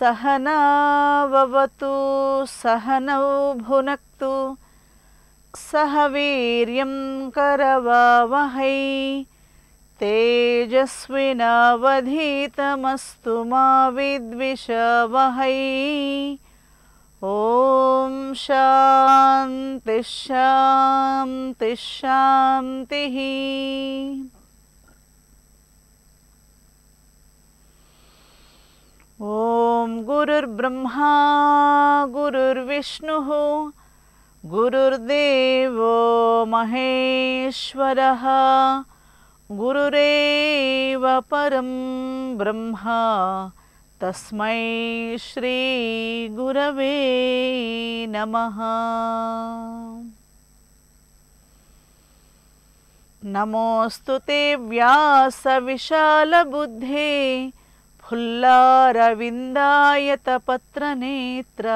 सहनावतु सहनौ भुनक्तु सह वीर्यं करवावहै तेजस्विनावधीतमस्तु मा ओ ॐ शान्तिः शान्तिः ॐ गुरुर्ब्रह्मा गुरुर्विष्णुः गुरुर्देवो महेश्वरः परम परं तस्म श्री गुरव नमः नमोऽस्तु ते व्यासविशालबुद्धे खुल्लारविन्दायतपत्रनेत्र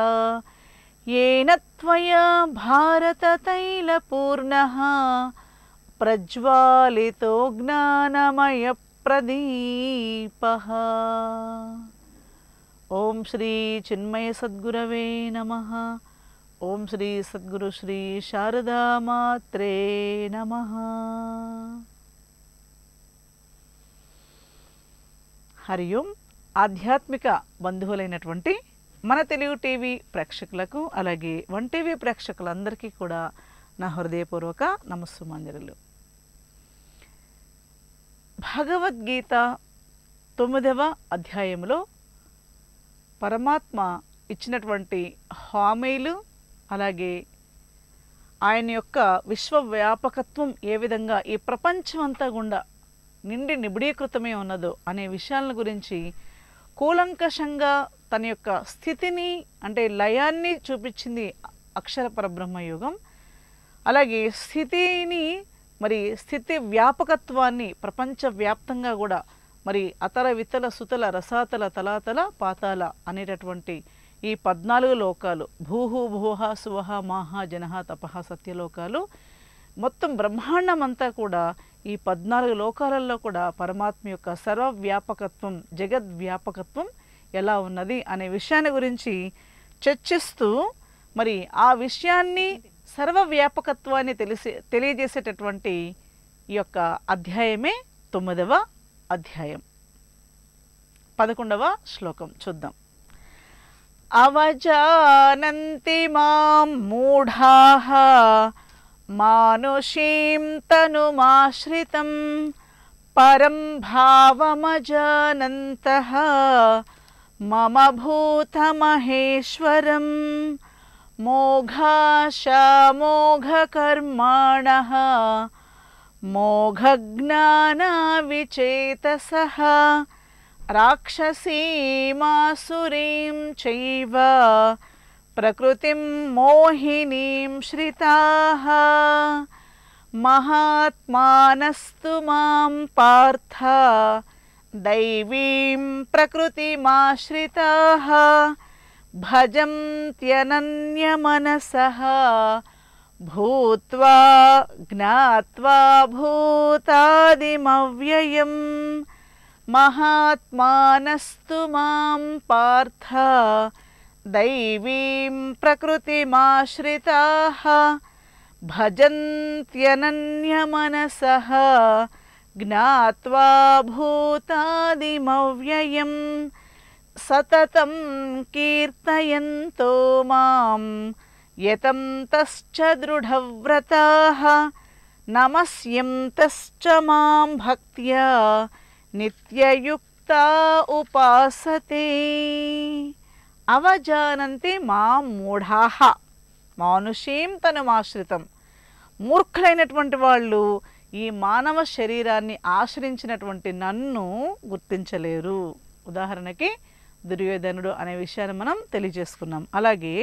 येन त्वया भारततैलपूर्णः प्रज्वालितो ज्ञानमयप्रदीपः ॐ श्रीचिन्मयसद्गुरवे नमः ॐ श्री सद्गुरु श्री शारदामात्रे नमः हरि ओम् ఆధ్యాత్మిక బంధువులైనటువంటి మన తెలుగు టీవీ ప్రేక్షకులకు అలాగే వన్ టీవీ ప్రేక్షకులందరికీ కూడా నా హృదయపూర్వక నమస్సుమాంజలు భగవద్గీత తొమ్మిదవ అధ్యాయంలో పరమాత్మ ఇచ్చినటువంటి హామీలు అలాగే ఆయన యొక్క విశ్వవ్యాపకత్వం ఏ విధంగా ఈ ప్రపంచం అంతా గుండా నిండి నిబుడీకృతమే ఉన్నదో అనే విషయాలను గురించి కూలంకషంగా తన యొక్క స్థితిని అంటే లయాన్ని చూపించింది అక్షర పరబ్రహ్మయోగం అలాగే స్థితిని మరి స్థితి వ్యాపకత్వాన్ని ప్రపంచవ్యాప్తంగా కూడా మరి అతర వితల సుతల రసాతల తలాతల పాతాల అనేటటువంటి ఈ పద్నాలుగు లోకాలు భూహు భూహ సువహ మాహ జనహ తపహ సత్యలోకాలు మొత్తం బ్రహ్మాండం అంతా కూడా ఈ పద్నాలుగు లోకాలలో కూడా పరమాత్మ యొక్క సర్వవ్యాపకత్వం జగద్వ్యాపకత్వం ఎలా ఉన్నది అనే విషయాన్ని గురించి చర్చిస్తూ మరి ఆ విషయాన్ని సర్వవ్యాపకత్వాన్ని తెలిసి తెలియజేసేటటువంటి ఈ యొక్క అధ్యాయమే తొమ్మిదవ అధ్యాయం పదకొండవ శ్లోకం చూద్దాం అవజానంతి మాం మూఢాహ मानुषीं तनुमाश्रितं परं भावमजानन्तः मम भूतमहेश्वरं मोघाशामोघकर्माणः मोघज्ञानाविचेतसः राक्षसीमासुरीं चैव प्रकृतिं मोहिनीं श्रिताः महात्मानस्तु मां पार्थ दैवीं प्रकृतिमाश्रिताः भजन्त्यनन्यमनसः भूत्वा ज्ञात्वा भूतादिमव्ययम् महात्मानस्तु मां पार्थ दैवीं प्रकृतिमाश्रिताः भजन्त्यनन्यमनसः ज्ञात्वा भूतादिमव्ययम् सततं कीर्तयन्तो मां यतं तश्च दृढव्रताः नमस्यं तश्च मां भक्त्या नित्ययुक्ता उपासते అవజానంతి మా మూఢాహ మానుషీం ఆశ్రితం మూర్ఖులైనటువంటి వాళ్ళు ఈ మానవ శరీరాన్ని ఆశ్రయించినటువంటి నన్ను గుర్తించలేరు ఉదాహరణకి దుర్యోధనుడు అనే విషయాన్ని మనం తెలియజేసుకున్నాం అలాగే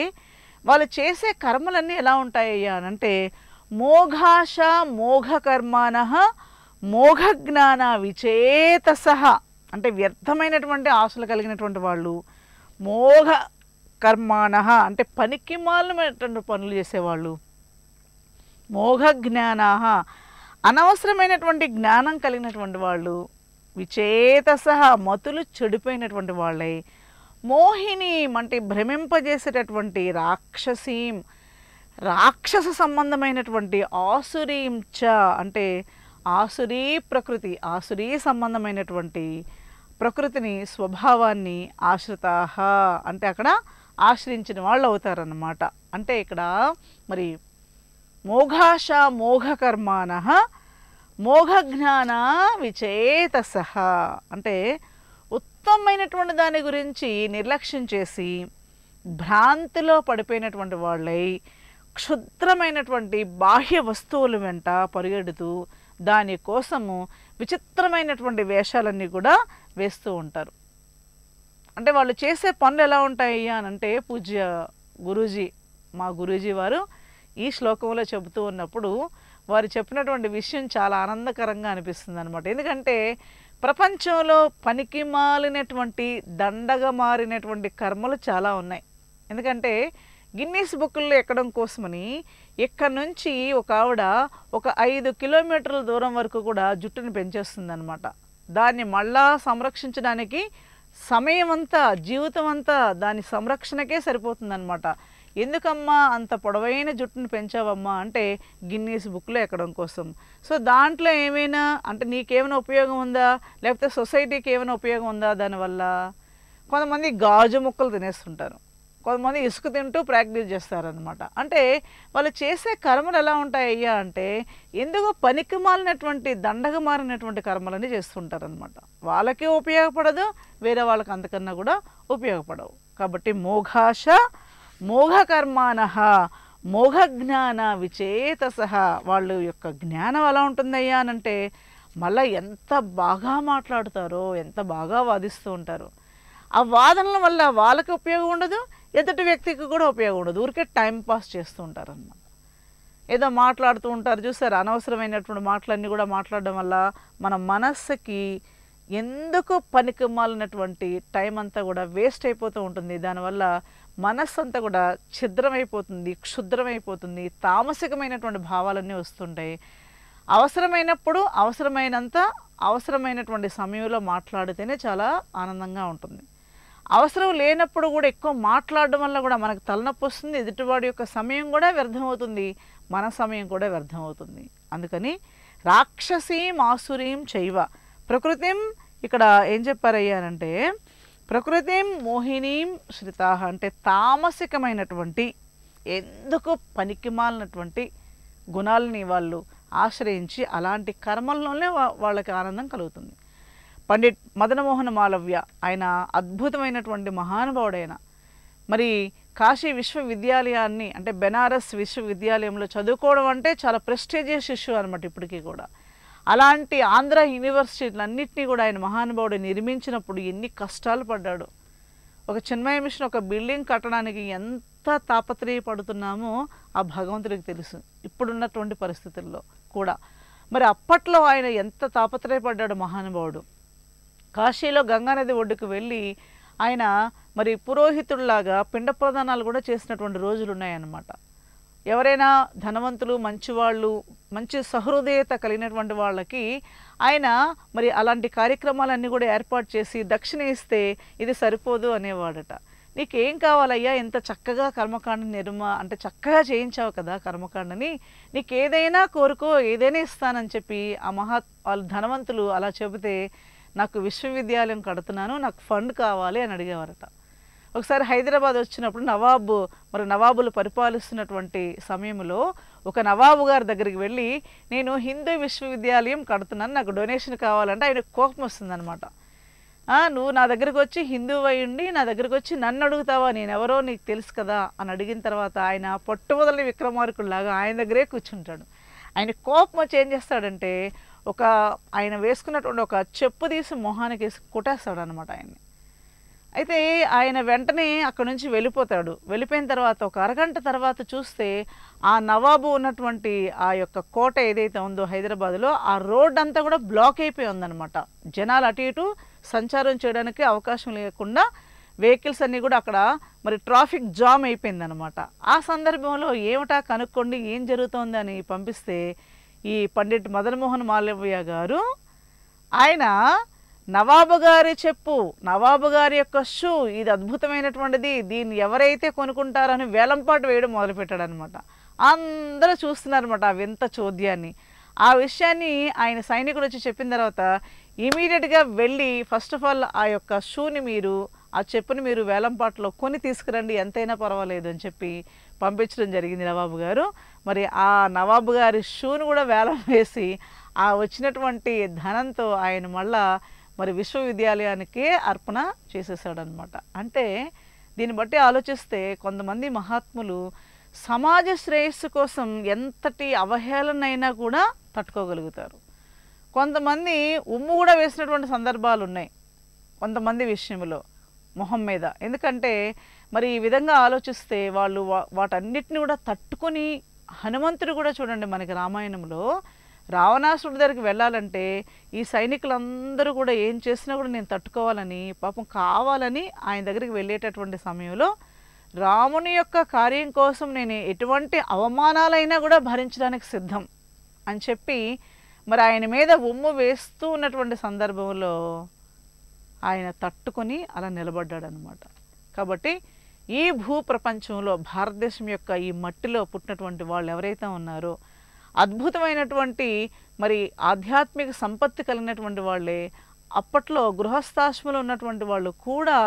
వాళ్ళు చేసే కర్మలన్నీ ఎలా ఉంటాయ్యా అంటే మోఘాష మోఘకర్మాన మోఘజ్ఞాన సహ అంటే వ్యర్థమైనటువంటి ఆశలు కలిగినటువంటి వాళ్ళు మోహ కర్మాణ అంటే పనికి మాలినటువంటి పనులు చేసేవాళ్ళు మోహ జ్ఞానా అనవసరమైనటువంటి జ్ఞానం కలిగినటువంటి వాళ్ళు విచేత సహా మతులు చెడిపోయినటువంటి వాళ్ళై మోహిని అంటే భ్రమింపజేసేటటువంటి రాక్షసీం రాక్షస సంబంధమైనటువంటి ఆసురీం చ అంటే ఆసురీ ప్రకృతి ఆసురీ సంబంధమైనటువంటి ప్రకృతిని స్వభావాన్ని ఆశ్రితాహ అంటే అక్కడ ఆశ్రయించిన వాళ్ళు అవుతారన్నమాట అంటే ఇక్కడ మరి మోఘాష మోఘకర్మాన మోఘజ్ఞాన విచేతస అంటే ఉత్తమమైనటువంటి దాని గురించి నిర్లక్ష్యం చేసి భ్రాంతిలో పడిపోయినటువంటి వాళ్ళై క్షుద్రమైనటువంటి బాహ్య వస్తువుల వెంట పరిగెడుతూ దానికోసము విచిత్రమైనటువంటి వేషాలన్నీ కూడా వేస్తూ ఉంటారు అంటే వాళ్ళు చేసే పనులు ఎలా ఉంటాయి అని అంటే పూజ్య గురూజీ మా గురూజీ వారు ఈ శ్లోకంలో చెబుతూ ఉన్నప్పుడు వారు చెప్పినటువంటి విషయం చాలా ఆనందకరంగా అనిపిస్తుంది అనమాట ఎందుకంటే ప్రపంచంలో పనికి మాలినటువంటి దండగా మారినటువంటి కర్మలు చాలా ఉన్నాయి ఎందుకంటే గిన్నీస్ బుక్కుల్లో ఎక్కడం కోసమని ఇక్కడ నుంచి ఒక ఆవిడ ఒక ఐదు కిలోమీటర్ల దూరం వరకు కూడా జుట్టును పెంచేస్తుందన్నమాట దాన్ని మళ్ళా సంరక్షించడానికి సమయం అంతా జీవితం అంతా దాని సంరక్షణకే సరిపోతుందన్నమాట ఎందుకమ్మా అంత పొడవైన జుట్టును పెంచావమ్మా అంటే గిన్నీస్ బుక్లో ఎక్కడం కోసం సో దాంట్లో ఏమైనా అంటే నీకేమైనా ఉపయోగం ఉందా లేకపోతే సొసైటీకి ఏమైనా ఉపయోగం ఉందా దానివల్ల కొంతమంది గాజు ముక్కలు తినేస్తుంటారు కొంతమంది ఇసుకు తింటూ ప్రాక్టీస్ చేస్తారనమాట అంటే వాళ్ళు చేసే కర్మలు ఎలా ఉంటాయ్యా అంటే ఎందుకో పనికి మాలినటువంటి దండగ మారినటువంటి కర్మలన్నీ చేస్తుంటారనమాట వాళ్ళకే ఉపయోగపడదు వేరే వాళ్ళకి అంతకన్నా కూడా ఉపయోగపడవు కాబట్టి మోఘాష మోఘకర్మాన మోఘజ్ఞాన సహా వాళ్ళ యొక్క జ్ఞానం ఎలా ఉంటుందయ్యా అనంటే మళ్ళీ ఎంత బాగా మాట్లాడుతారో ఎంత బాగా వాదిస్తూ ఉంటారో ఆ వాదనల వల్ల వాళ్ళకి ఉపయోగం ఉండదు ఎదుటి వ్యక్తికి కూడా ఉపయోగం ఉండదు ఊరికే టైం పాస్ చేస్తూ ఉంటారన్నమాట ఏదో మాట్లాడుతూ ఉంటారు చూసారు అనవసరమైనటువంటి మాటలన్నీ కూడా మాట్లాడడం వల్ల మన మనస్సుకి ఎందుకు పనికిమాలినటువంటి టైం అంతా కూడా వేస్ట్ అయిపోతూ ఉంటుంది దానివల్ల మనస్సు అంతా కూడా ఛిద్రమైపోతుంది క్షుద్రమైపోతుంది తామసికమైనటువంటి భావాలన్నీ వస్తుంటాయి అవసరమైనప్పుడు అవసరమైనంత అవసరమైనటువంటి సమయంలో మాట్లాడితేనే చాలా ఆనందంగా ఉంటుంది అవసరం లేనప్పుడు కూడా ఎక్కువ మాట్లాడడం వల్ల కూడా మనకు తలనొప్పి వస్తుంది ఎదుటివాడి యొక్క సమయం కూడా వ్యర్థమవుతుంది మన సమయం కూడా వ్యర్థమవుతుంది అందుకని రాక్షసీం ఆసురీం చైవ ప్రకృతిం ఇక్కడ ఏం చెప్పారయ్యానంటే ప్రకృతిం మోహినీం శ్రిత అంటే తామసికమైనటువంటి ఎందుకు పనికిమాలినటువంటి గుణాలని వాళ్ళు ఆశ్రయించి అలాంటి కర్మల్లోనే వాళ్ళకి ఆనందం కలుగుతుంది పండిట్ మదనమోహన మాలవ్య ఆయన అద్భుతమైనటువంటి మహానుభావుడైన మరి కాశీ విశ్వవిద్యాలయాన్ని అంటే బెనారస్ విశ్వవిద్యాలయంలో చదువుకోవడం అంటే చాలా ప్రెస్టీజియస్ ఇష్యూ అనమాట ఇప్పటికీ కూడా అలాంటి ఆంధ్ర యూనివర్సిటీలన్నింటినీ కూడా ఆయన మహానుభావుడు నిర్మించినప్పుడు ఎన్ని కష్టాలు పడ్డాడు ఒక చిన్మయ మిషన్ ఒక బిల్డింగ్ కట్టడానికి ఎంత తాపత్రయపడుతున్నామో ఆ భగవంతుడికి తెలుసు ఇప్పుడున్నటువంటి పరిస్థితుల్లో కూడా మరి అప్పట్లో ఆయన ఎంత తాపత్రయపడ్డాడు మహానుభావుడు కాశీలో గంగానది ఒడ్డుకు వెళ్ళి ఆయన మరి పురోహితుడిలాగా పిండ ప్రదానాలు కూడా చేసినటువంటి రోజులు ఉన్నాయన్నమాట ఎవరైనా ధనవంతులు మంచివాళ్ళు మంచి సహృదయత కలిగినటువంటి వాళ్ళకి ఆయన మరి అలాంటి కార్యక్రమాలన్నీ కూడా ఏర్పాటు చేసి దక్షిణ ఇస్తే ఇది సరిపోదు అనేవాడట నీకేం కావాలయ్యా ఎంత చక్కగా కర్మకాండ నిర్మ అంటే చక్కగా చేయించావు కదా కర్మకాండని నీకేదైనా కోరుకో ఏదైనా ఇస్తానని చెప్పి ఆ మహా వాళ్ళు ధనవంతులు అలా చెబితే నాకు విశ్వవిద్యాలయం కడుతున్నాను నాకు ఫండ్ కావాలి అని అడిగేవారట ఒకసారి హైదరాబాద్ వచ్చినప్పుడు నవాబు మరి నవాబులు పరిపాలిస్తున్నటువంటి సమయంలో ఒక నవాబు గారి దగ్గరికి వెళ్ళి నేను హిందూ విశ్వవిద్యాలయం కడుతున్నాను నాకు డొనేషన్ కావాలంటే ఆయన కోపం వస్తుందనమాట నువ్వు నా దగ్గరికి వచ్చి హిందూ అయ్యుండి నా దగ్గరికి వచ్చి నన్ను అడుగుతావా నేను ఎవరో నీకు తెలుసు కదా అని అడిగిన తర్వాత ఆయన పట్టువదలని విక్రమార్కుల్లాగా ఆయన దగ్గరే కూర్చుంటాడు ఆయన కోపం వచ్చి ఏం చేస్తాడంటే ఒక ఆయన వేసుకున్నటువంటి ఒక చెప్పు తీసి మొహానికి వేసి కొట్టేస్తాడు అనమాట ఆయన్ని అయితే ఆయన వెంటనే అక్కడి నుంచి వెళ్ళిపోతాడు వెళ్ళిపోయిన తర్వాత ఒక అరగంట తర్వాత చూస్తే ఆ నవాబు ఉన్నటువంటి ఆ యొక్క కోట ఏదైతే ఉందో హైదరాబాద్లో ఆ రోడ్ అంతా కూడా బ్లాక్ అయిపోయి ఉందన్నమాట జనాలు అటు ఇటు సంచారం చేయడానికి అవకాశం లేకుండా వెహికల్స్ అన్నీ కూడా అక్కడ మరి ట్రాఫిక్ జామ్ అయిపోయిందనమాట ఆ సందర్భంలో ఏమిటా కనుక్కోండి ఏం అని పంపిస్తే ఈ పండిట్ మదన్మోహన్ మాలవ్య గారు ఆయన నవాబు గారి చెప్పు నవాబు గారి యొక్క షూ ఇది అద్భుతమైనటువంటిది దీన్ని ఎవరైతే కొనుక్కుంటారని వేలంపాటు వేయడం మొదలుపెట్టాడనమాట అందరూ చూస్తున్నారనమాట ఆ వింత చోద్యాన్ని ఆ విషయాన్ని ఆయన సైనికుడు వచ్చి చెప్పిన తర్వాత ఇమీడియట్గా వెళ్ళి ఫస్ట్ ఆఫ్ ఆల్ ఆ యొక్క షూని మీరు ఆ చెప్పుని మీరు వేలంపాట్లో కొని తీసుకురండి ఎంతైనా పర్వాలేదు అని చెప్పి పంపించడం జరిగింది నవాబు గారు మరి ఆ నవాబు గారి షూను కూడా వేలం వేసి ఆ వచ్చినటువంటి ధనంతో ఆయన మళ్ళా మరి విశ్వవిద్యాలయానికి అర్పణ చేసేసాడనమాట అంటే దీన్ని బట్టి ఆలోచిస్తే కొంతమంది మహాత్ములు సమాజ శ్రేయస్సు కోసం ఎంతటి అవహేళనైనా కూడా తట్టుకోగలుగుతారు కొంతమంది ఉమ్ము కూడా వేసినటువంటి సందర్భాలు ఉన్నాయి కొంతమంది విషయంలో మొహం మీద ఎందుకంటే మరి ఈ విధంగా ఆలోచిస్తే వాళ్ళు వాటన్నిటిని కూడా తట్టుకొని హనుమంతుడు కూడా చూడండి మనకి రామాయణంలో రావణాసుడి దగ్గరికి వెళ్ళాలంటే ఈ సైనికులందరూ కూడా ఏం చేసినా కూడా నేను తట్టుకోవాలని పాపం కావాలని ఆయన దగ్గరికి వెళ్ళేటటువంటి సమయంలో రాముని యొక్క కార్యం కోసం నేను ఎటువంటి అవమానాలైనా కూడా భరించడానికి సిద్ధం అని చెప్పి మరి ఆయన మీద ఉమ్ము వేస్తూ ఉన్నటువంటి సందర్భంలో ఆయన తట్టుకొని అలా నిలబడ్డాడనమాట కాబట్టి ఈ భూ ప్రపంచంలో భారతదేశం యొక్క ఈ మట్టిలో పుట్టినటువంటి వాళ్ళు ఎవరైతే ఉన్నారో అద్భుతమైనటువంటి మరి ఆధ్యాత్మిక సంపత్తి కలిగినటువంటి వాళ్ళే అప్పట్లో గృహస్థాశ్రమంలో ఉన్నటువంటి వాళ్ళు కూడా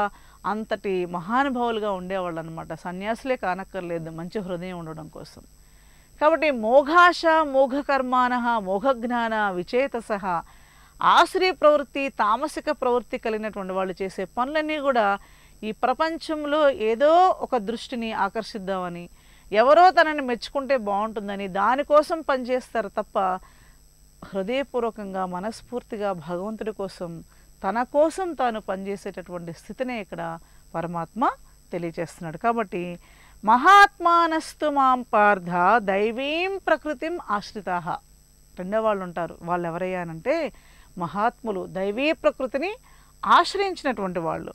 అంతటి మహానుభావులుగా ఉండేవాళ్ళు అనమాట సన్యాసులే కానక్కర్లేదు మంచి హృదయం ఉండడం కోసం కాబట్టి మోఘాశ మోఘకర్మాన మోఘజ్ఞాన సహా ఆశ్రయ ప్రవృత్తి తామసిక ప్రవృత్తి కలిగినటువంటి వాళ్ళు చేసే పనులన్నీ కూడా ఈ ప్రపంచంలో ఏదో ఒక దృష్టిని ఆకర్షిద్దామని ఎవరో తనని మెచ్చుకుంటే బాగుంటుందని దానికోసం పనిచేస్తారు తప్ప హృదయపూర్వకంగా మనస్ఫూర్తిగా భగవంతుడి కోసం తన కోసం తాను పనిచేసేటటువంటి స్థితినే ఇక్కడ పరమాత్మ తెలియజేస్తున్నాడు కాబట్టి మహాత్మానస్తు మాం పార్థ దైవీం ప్రకృతిం ఆశ్రిత రెండో వాళ్ళు ఉంటారు వాళ్ళు ఎవరయ్యానంటే మహాత్ములు దైవీ ప్రకృతిని ఆశ్రయించినటువంటి వాళ్ళు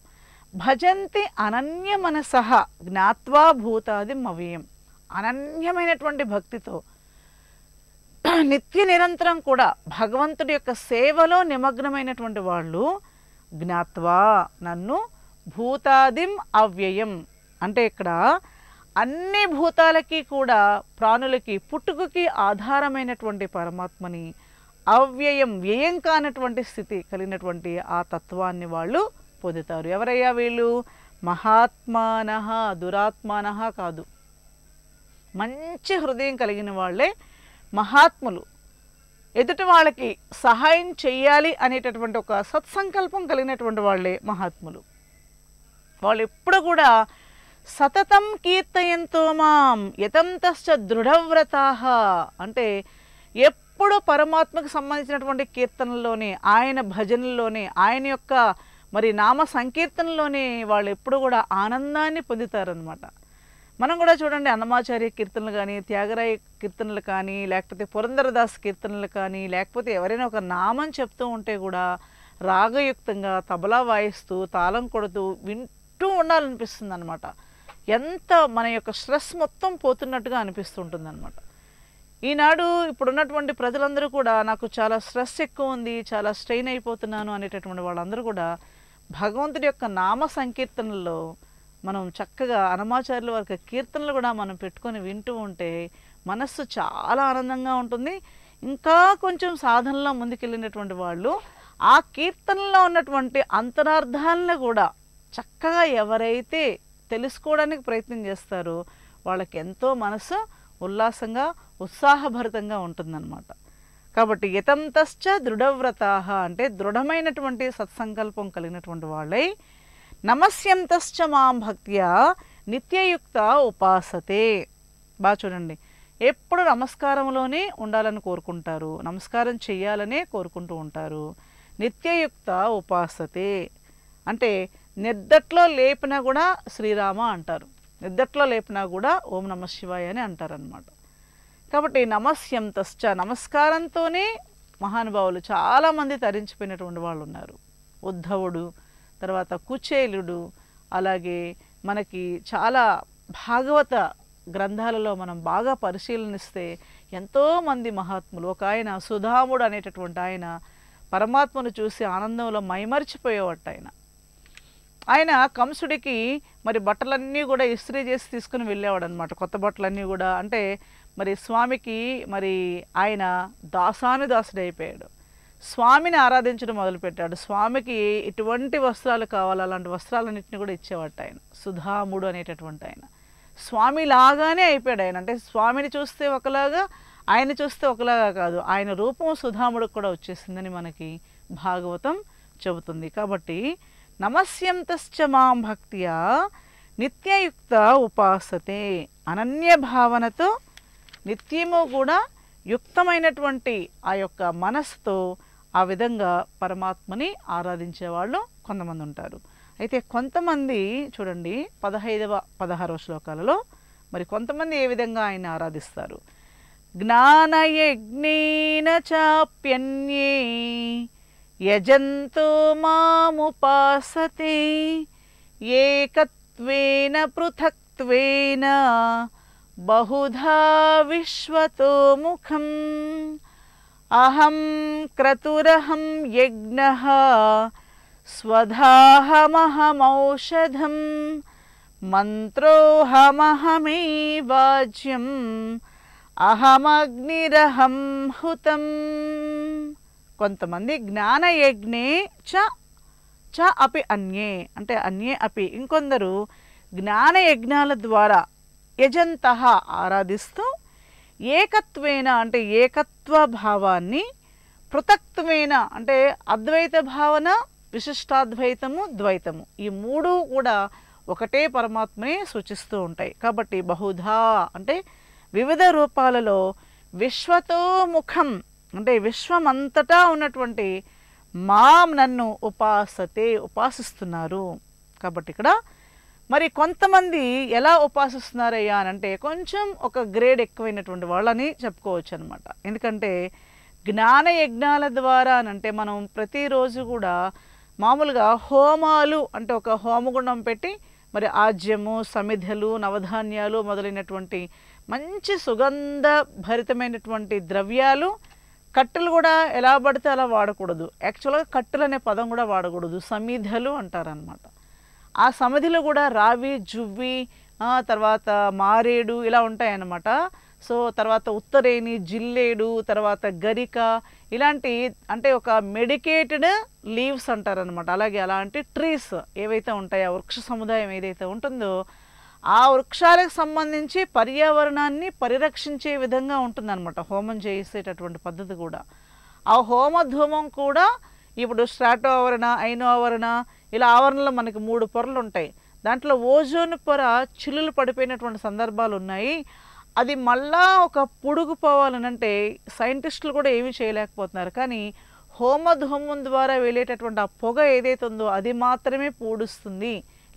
భజంతి అనన్య మనసహ జ్ఞాత్వా భూతాది మవ్యం అనన్యమైనటువంటి భక్తితో నిత్య నిరంతరం కూడా భగవంతుడి యొక్క సేవలో నిమగ్నమైనటువంటి వాళ్ళు జ్ఞాత్వా నన్ను భూతాదిం అవ్యయం అంటే ఇక్కడ అన్ని భూతాలకి కూడా ప్రాణులకి పుట్టుకకి ఆధారమైనటువంటి పరమాత్మని అవ్యయం వ్యయం కానటువంటి స్థితి కలిగినటువంటి ఆ తత్వాన్ని వాళ్ళు పొందుతారు ఎవరయ్యా వీళ్ళు మహాత్మాన దురాత్మాన కాదు మంచి హృదయం కలిగిన వాళ్ళే మహాత్ములు ఎదుటి వాళ్ళకి సహాయం చేయాలి అనేటటువంటి ఒక సత్సంకల్పం కలిగినటువంటి వాళ్ళే మహాత్ములు వాళ్ళు ఎప్పుడు కూడా సతతం కీర్తయంతో మాం యతంతశ్చ దృఢవ్రతాహ అంటే ఎప్పుడు ఎప్పుడూ పరమాత్మకు సంబంధించినటువంటి కీర్తనల్లోని ఆయన భజనల్లోనే ఆయన యొక్క మరి నామ సంకీర్తనలోనే వాళ్ళు ఎప్పుడు కూడా ఆనందాన్ని పొందుతారనమాట మనం కూడా చూడండి అన్నమాచార్య కీర్తనలు కానీ త్యాగరాయ కీర్తనలు కానీ లేకపోతే పురంధరదాస్ కీర్తనలు కానీ లేకపోతే ఎవరైనా ఒక నామం చెప్తూ ఉంటే కూడా రాగయుక్తంగా తబలా వాయిస్తూ తాళం కొడుతూ వింటూ ఉండాలనిపిస్తుంది అనమాట ఎంత మన యొక్క స్ట్రెస్ మొత్తం పోతున్నట్టుగా అనిపిస్తుంటుంది అనమాట ఈనాడు ఇప్పుడున్నటువంటి ప్రజలందరూ కూడా నాకు చాలా స్ట్రెస్ ఎక్కువ ఉంది చాలా స్ట్రెయిన్ అయిపోతున్నాను అనేటటువంటి వాళ్ళందరూ కూడా భగవంతుడి యొక్క నామ సంకీర్తనలో మనం చక్కగా అనమాచార్యుల వారి కీర్తనలు కూడా మనం పెట్టుకొని వింటూ ఉంటే మనస్సు చాలా ఆనందంగా ఉంటుంది ఇంకా కొంచెం సాధనలో ముందుకెళ్ళినటువంటి వాళ్ళు ఆ కీర్తనలో ఉన్నటువంటి అంతరార్థాలను కూడా చక్కగా ఎవరైతే తెలుసుకోవడానికి ప్రయత్నం చేస్తారో వాళ్ళకి ఎంతో మనసు ఉల్లాసంగా ఉత్సాహభరితంగా ఉంటుందన్నమాట కాబట్టి యతంతశ్చ దృఢవ్రత అంటే దృఢమైనటువంటి సత్సంకల్పం కలిగినటువంటి వాళ్ళై నమస్యంతశ్చ మాం భక్త్యా నిత్యయుక్త ఉపాసతే బాగా చూడండి ఎప్పుడు నమస్కారంలోనే ఉండాలని కోరుకుంటారు నమస్కారం చేయాలనే కోరుకుంటూ ఉంటారు నిత్యయుక్త ఉపాసతే అంటే నిద్దట్లో లేపినా కూడా శ్రీరామ అంటారు నిద్దట్లో లేపినా కూడా ఓం నమ శివాయ అని అంటారనమాట కాబట్టి నమస్యం తశ్చ నమస్కారంతోనే మహానుభావులు చాలామంది తరించిపోయినటువంటి వాళ్ళు ఉన్నారు ఉద్ధవుడు తర్వాత కుచేలుడు అలాగే మనకి చాలా భాగవత గ్రంథాలలో మనం బాగా పరిశీలనిస్తే ఎంతోమంది మహాత్ములు ఒక ఆయన సుధాముడు అనేటటువంటి ఆయన పరమాత్మను చూసి ఆనందంలో మైమర్చిపోయేవాట ఆయన ఆయన కంసుడికి మరి బట్టలన్నీ కూడా ఇస్త్రీ చేసి తీసుకుని వెళ్ళేవాడు అనమాట కొత్త బట్టలన్నీ కూడా అంటే మరి స్వామికి మరి ఆయన దాసానుదాసుడు అయిపోయాడు స్వామిని ఆరాధించడం మొదలుపెట్టాడు స్వామికి ఎటువంటి వస్త్రాలు కావాలి అలాంటి వస్త్రాలన్నింటిని కూడా ఇచ్చేవాడు ఆయన సుధాముడు అనేటటువంటి ఆయన స్వామి లాగానే అయిపోయాడు ఆయన అంటే స్వామిని చూస్తే ఒకలాగా ఆయన చూస్తే ఒకలాగా కాదు ఆయన రూపం సుధాముడికి కూడా వచ్చేసిందని మనకి భాగవతం చెబుతుంది కాబట్టి నమస్యంతశ్చ మాం భక్తియా నిత్యయుక్త ఉపాసతే అనన్య భావనతో నిత్యము కూడా యుక్తమైనటువంటి ఆ యొక్క మనస్సుతో ఆ విధంగా పరమాత్మని ఆరాధించే వాళ్ళు కొంతమంది ఉంటారు అయితే కొంతమంది చూడండి పదహైదవ పదహారవ శ్లోకాలలో మరి కొంతమంది ఏ విధంగా ఆయన ఆరాధిస్తారు జ్ఞానయజ్ఞేన చాప్యన్యే యజంతో మాముపాసతే ఏకత్వేన పృథక్త్వేన బహుధా విశ్వతో ముఖం అహం క్రతురహం యజ్ఞ స్వధాహమహమౌషం మంత్రోహమహమే వాజ్యం అహమగ్నిరహం హుతం కొంతమంది జ్ఞానయజ్ఞే చ చ అపి అన్యే అంటే అన్యే అపి ఇంకొందరు జ్ఞానయజ్ఞాల ద్వారా యజంత ఆరాధిస్తూ ఏకత్వేన అంటే ఏకత్వ భావాన్ని పృథక్త్వేన అంటే అద్వైత భావన విశిష్టాద్వైతము ద్వైతము ఈ మూడు కూడా ఒకటే పరమాత్మనే సూచిస్తూ ఉంటాయి కాబట్టి బహుధా అంటే వివిధ రూపాలలో విశ్వతో ముఖం అంటే విశ్వమంతటా ఉన్నటువంటి మాం నన్ను ఉపాసతే ఉపాసిస్తున్నారు కాబట్టి ఇక్కడ మరి కొంతమంది ఎలా ఉపాసిస్తున్నారయ్యా అని అంటే కొంచెం ఒక గ్రేడ్ ఎక్కువైనటువంటి వాళ్ళని చెప్పుకోవచ్చు అనమాట ఎందుకంటే జ్ఞాన యజ్ఞాల ద్వారా అంటే మనం ప్రతిరోజు కూడా మామూలుగా హోమాలు అంటే ఒక హోమగుణం పెట్టి మరి ఆజ్యము సమిధలు నవధాన్యాలు మొదలైనటువంటి మంచి సుగంధ భరితమైనటువంటి ద్రవ్యాలు కట్టెలు కూడా ఎలా పడితే అలా వాడకూడదు యాక్చువల్గా కట్టెలు అనే పదం కూడా వాడకూడదు సమిధలు అంటారనమాట ఆ సమిధిలో కూడా రావి జువ్వి తర్వాత మారేడు ఇలా ఉంటాయన్నమాట సో తర్వాత ఉత్తరేణి జిల్లేడు తర్వాత గరిక ఇలాంటి అంటే ఒక మెడికేటెడ్ లీవ్స్ అంటారనమాట అలాగే అలాంటి ట్రీస్ ఏవైతే ఉంటాయో వృక్ష సముదాయం ఏదైతే ఉంటుందో ఆ వృక్షాలకు సంబంధించి పర్యావరణాన్ని పరిరక్షించే విధంగా ఉంటుందన్నమాట హోమం చేసేటటువంటి పద్ధతి కూడా ఆ హోమధూమం కూడా ఇప్పుడు స్ట్రాటో ఆవరణ ఐనో ఆవరణ ఇలా ఆవరణలో మనకి మూడు పొరలు ఉంటాయి దాంట్లో ఓజోన్ పొర చిల్లులు పడిపోయినటువంటి సందర్భాలు ఉన్నాయి అది మళ్ళా ఒక పొడుగు పోవాలనంటే సైంటిస్టులు కూడా ఏమీ చేయలేకపోతున్నారు కానీ హోమధూమం ద్వారా వెళ్ళేటటువంటి ఆ పొగ ఏదైతే ఉందో అది మాత్రమే పూడుస్తుంది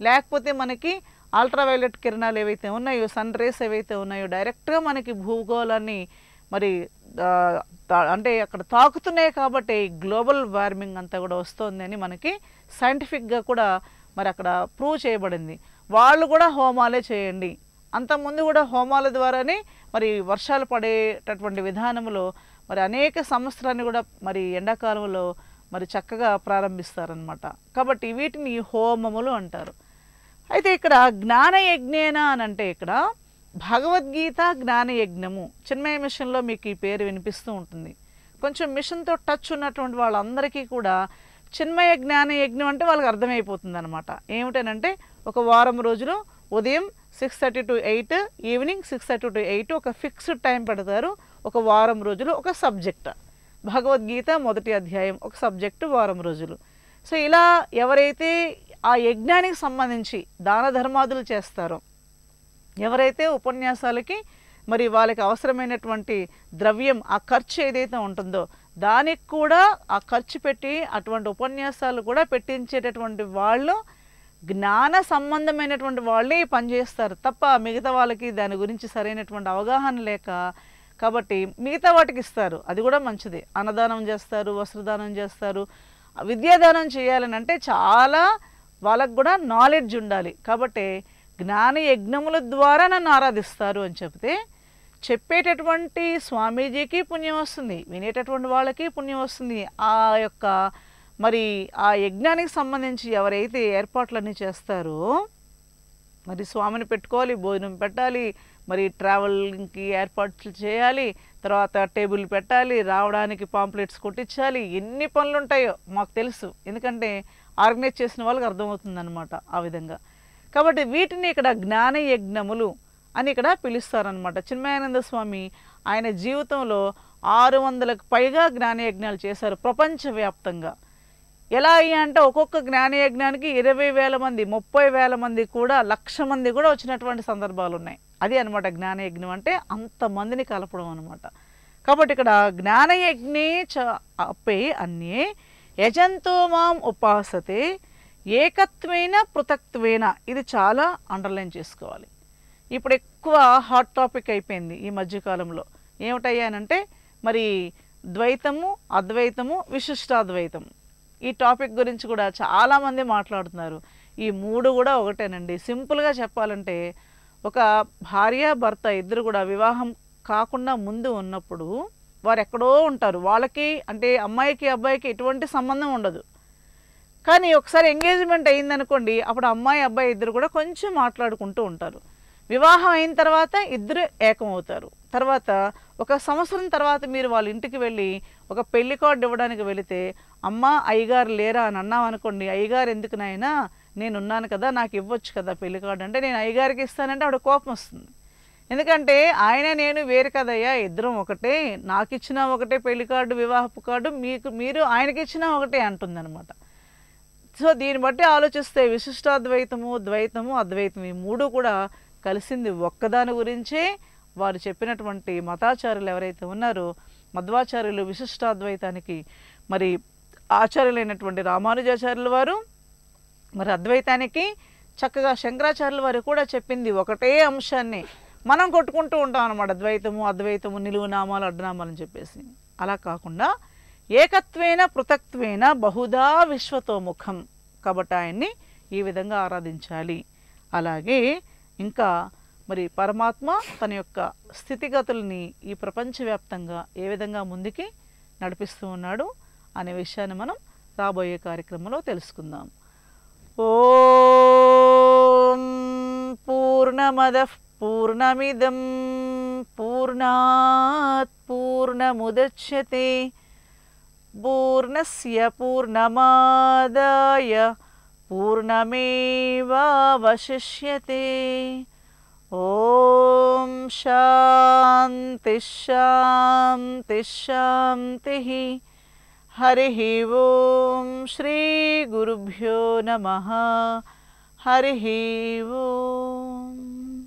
లేకపోతే మనకి అల్ట్రావైలెట్ కిరణాలు ఏవైతే ఉన్నాయో సన్ రేస్ ఏవైతే ఉన్నాయో డైరెక్ట్గా మనకి భూగోళాన్ని మరి అంటే అక్కడ తాకుతున్నాయి కాబట్టి గ్లోబల్ వార్మింగ్ అంతా కూడా వస్తుందని మనకి సైంటిఫిక్గా కూడా మరి అక్కడ ప్రూవ్ చేయబడింది వాళ్ళు కూడా హోమాలే చేయండి అంతకుముందు కూడా హోమాల ద్వారానే మరి వర్షాలు పడేటటువంటి విధానంలో మరి అనేక సంవత్సరాన్ని కూడా మరి ఎండాకాలంలో మరి చక్కగా ప్రారంభిస్తారనమాట కాబట్టి వీటిని హోమములు అంటారు అయితే ఇక్కడ జ్ఞానయజ్ఞేన అని అంటే ఇక్కడ భగవద్గీత జ్ఞానయజ్ఞము చిన్మయ మిషన్లో మీకు ఈ పేరు వినిపిస్తూ ఉంటుంది కొంచెం మిషన్తో టచ్ ఉన్నటువంటి వాళ్ళందరికీ కూడా చిన్మయ జ్ఞాన యజ్ఞం అంటే వాళ్ళకి అర్థమైపోతుంది అనమాట ఏమిటనంటే ఒక వారం రోజులు ఉదయం six thirty to eight evening six thirty to eight ఒక ఫిక్స్డ్ టైం పెడతారు ఒక వారం రోజులు ఒక సబ్జెక్ట్ భగవద్గీత మొదటి అధ్యాయం ఒక సబ్జెక్టు వారం రోజులు సో ఇలా ఎవరైతే ఆ యజ్ఞానికి సంబంధించి దాన ధర్మాదులు చేస్తారో ఎవరైతే ఉపన్యాసాలకి మరి వాళ్ళకి అవసరమైనటువంటి ద్రవ్యం ఆ ఖర్చు ఏదైతే ఉంటుందో దానికి కూడా ఆ ఖర్చు పెట్టి అటువంటి ఉపన్యాసాలు కూడా పెట్టించేటటువంటి వాళ్ళు జ్ఞాన సంబంధమైనటువంటి వాళ్ళే పనిచేస్తారు తప్ప మిగతా వాళ్ళకి దాని గురించి సరైనటువంటి అవగాహన లేక కాబట్టి మిగతా వాటికి ఇస్తారు అది కూడా మంచిది అన్నదానం చేస్తారు వస్త్రదానం చేస్తారు విద్యాదానం చేయాలని అంటే చాలా వాళ్ళకు కూడా నాలెడ్జ్ ఉండాలి కాబట్టి జ్ఞాన యజ్ఞముల ద్వారా నన్ను ఆరాధిస్తారు అని చెప్తే చెప్పేటటువంటి స్వామీజీకి పుణ్యం వస్తుంది వినేటటువంటి వాళ్ళకి పుణ్యం వస్తుంది ఆ యొక్క మరి ఆ యజ్ఞానికి సంబంధించి ఎవరైతే ఏర్పాట్లన్నీ చేస్తారో మరి స్వామిని పెట్టుకోవాలి భోజనం పెట్టాలి మరి ట్రావెలింగ్కి ఏర్పాట్లు చేయాలి తర్వాత టేబుల్ పెట్టాలి రావడానికి పాంప్లెట్స్ కొట్టించాలి ఎన్ని పనులు ఉంటాయో మాకు తెలుసు ఎందుకంటే ఆర్గనైజ్ చేసిన వాళ్ళకి అనమాట ఆ విధంగా కాబట్టి వీటిని ఇక్కడ జ్ఞాన యజ్ఞములు అని ఇక్కడ పిలుస్తారనమాట చిన్మయానంద స్వామి ఆయన జీవితంలో ఆరు వందలకు పైగా జ్ఞానయజ్ఞాలు చేశారు ప్రపంచవ్యాప్తంగా ఎలా అయ్యా అంటే ఒక్కొక్క జ్ఞానయజ్ఞానికి ఇరవై వేల మంది ముప్పై వేల మంది కూడా లక్ష మంది కూడా వచ్చినటువంటి సందర్భాలు ఉన్నాయి అది అనమాట జ్ఞానయజ్ఞం అంటే అంతమందిని కలపడం అనమాట కాబట్టి ఇక్కడ జ్ఞానయజ్ఞే చ అప్పే అన్యే యజంతో మాం ఉపాసతే ఏకత్వేన పృథక్వేన ఇది చాలా అండర్లైన్ చేసుకోవాలి ఇప్పుడు ఎక్కువ హాట్ టాపిక్ అయిపోయింది ఈ మధ్యకాలంలో ఏమిటయ్యానంటే మరి ద్వైతము అద్వైతము విశిష్టాద్వైతము ఈ టాపిక్ గురించి కూడా చాలామంది మాట్లాడుతున్నారు ఈ మూడు కూడా ఒకటేనండి సింపుల్గా చెప్పాలంటే ఒక భార్య భర్త ఇద్దరు కూడా వివాహం కాకుండా ముందు ఉన్నప్పుడు వారు ఎక్కడో ఉంటారు వాళ్ళకి అంటే అమ్మాయికి అబ్బాయికి ఎటువంటి సంబంధం ఉండదు కానీ ఒకసారి ఎంగేజ్మెంట్ అయిందనుకోండి అప్పుడు అమ్మాయి అబ్బాయి ఇద్దరు కూడా కొంచెం మాట్లాడుకుంటూ ఉంటారు వివాహం అయిన తర్వాత ఇద్దరు ఏకమవుతారు తర్వాత ఒక సంవత్సరం తర్వాత మీరు వాళ్ళ ఇంటికి వెళ్ళి ఒక పెళ్లి కార్డు ఇవ్వడానికి వెళితే అమ్మ అయ్యగారు లేరా అని అన్నాం అనుకోండి అయ్యగారు ఎందుకు నాయనా నేనున్నాను కదా నాకు ఇవ్వచ్చు కదా పెళ్లి కార్డు అంటే నేను అయ్యగారికి ఇస్తానంటే ఆవిడ కోపం వస్తుంది ఎందుకంటే ఆయన నేను వేరు కదయ్యా ఇద్దరం ఒకటే నాకు ఇచ్చిన ఒకటే పెళ్లి కార్డు వివాహపు కార్డు మీకు మీరు ఆయనకి ఇచ్చిన ఒకటే అంటుందన్నమాట సో దీన్ని బట్టి ఆలోచిస్తే విశిష్టాద్వైతము ద్వైతము అద్వైతం ఈ మూడు కూడా కలిసింది ఒక్కదాని గురించే వారు చెప్పినటువంటి మతాచారులు ఎవరైతే ఉన్నారో మధ్వాచార్యులు విశిష్టాద్వైతానికి మరి ఆచార్యులైనటువంటి రామానుజాచార్యుల వారు మరి అద్వైతానికి చక్కగా శంకరాచార్యుల వారు కూడా చెప్పింది ఒకటే అంశాన్ని మనం కొట్టుకుంటూ ఉంటాం అనమాట అద్వైతము అద్వైతము నిలువు నామాలు అడ్డనామాలని చెప్పేసి అలా కాకుండా ఏకత్వేన బహుదా బహుధా ముఖం కాబట్టి ఆయన్ని ఈ విధంగా ఆరాధించాలి అలాగే ఇంకా మరి పరమాత్మ తన యొక్క స్థితిగతుల్ని ఈ ప్రపంచవ్యాప్తంగా ఏ విధంగా ముందుకి నడిపిస్తూ ఉన్నాడు అనే విషయాన్ని మనం రాబోయే కార్యక్రమంలో తెలుసుకుందాం ఓం పూర్ణమద పూర్ణమిదం పూర్ణాత్ పూర్ణముద్యతే పూర్ణస్య పూర్ణమాదాయ पूर्णमेवावशिष्यते ॐ शान्तिः ओम श्री गुरुभ्यो नमः हरिः ओम